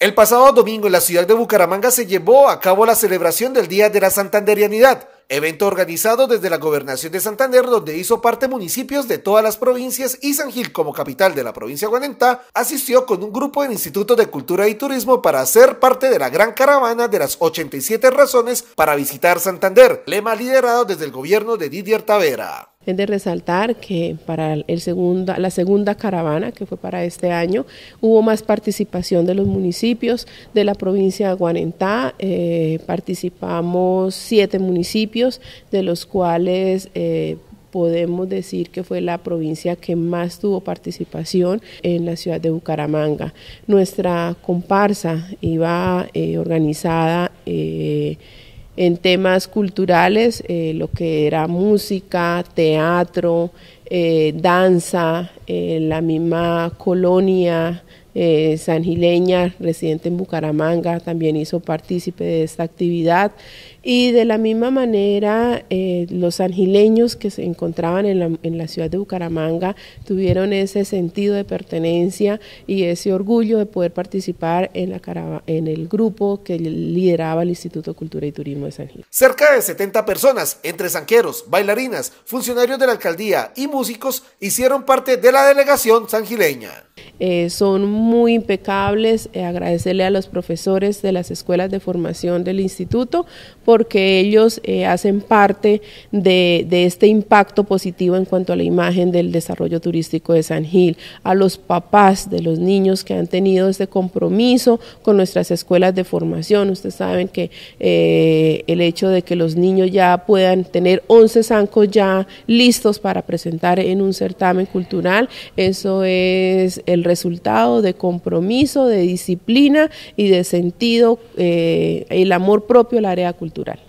El pasado domingo en la ciudad de Bucaramanga se llevó a cabo la celebración del Día de la Santanderianidad, evento organizado desde la Gobernación de Santander donde hizo parte municipios de todas las provincias y San Gil como capital de la provincia guanenta asistió con un grupo del Instituto de Cultura y Turismo para ser parte de la gran caravana de las 87 razones para visitar Santander, lema liderado desde el gobierno de Didier Tavera. Es de resaltar que para el segunda, la segunda caravana, que fue para este año, hubo más participación de los municipios de la provincia de Guanentá. Eh, participamos siete municipios, de los cuales... Eh, podemos decir que fue la provincia que más tuvo participación en la ciudad de Bucaramanga. Nuestra comparsa iba eh, organizada en temas culturales, eh, lo que era música, teatro, eh, danza, eh, la misma colonia eh, sangileña, residente en Bucaramanga, también hizo partícipe de esta actividad. Y de la misma manera, eh, los sangileños que se encontraban en la, ciudad de Bucaramanga tuvieron ese sentido de pertenencia y ese orgullo de poder participar en, la en el grupo que lideraba el Instituto de Cultura y Turismo de San Gil. Cerca de 70 personas, entre sanqueros, bailarinas, funcionarios de la alcaldía y músicos, hicieron parte de la delegación sangileña. Eh, son muy impecables, eh, agradecerle a los profesores de las escuelas de formación del instituto, porque ellos eh, hacen parte de, este impacto positivo en cuanto a la imagen del desarrollo turístico de San Gil, a los papás de los niños que han tenido este compromiso con nuestras escuelas de formación. Ustedes saben que eh, el hecho de que los niños ya puedan tener 11 zancos ya listos para presentar en un certamen cultural, eso es el resultado de compromiso, de disciplina y de sentido, eh, el amor propio al área cultural.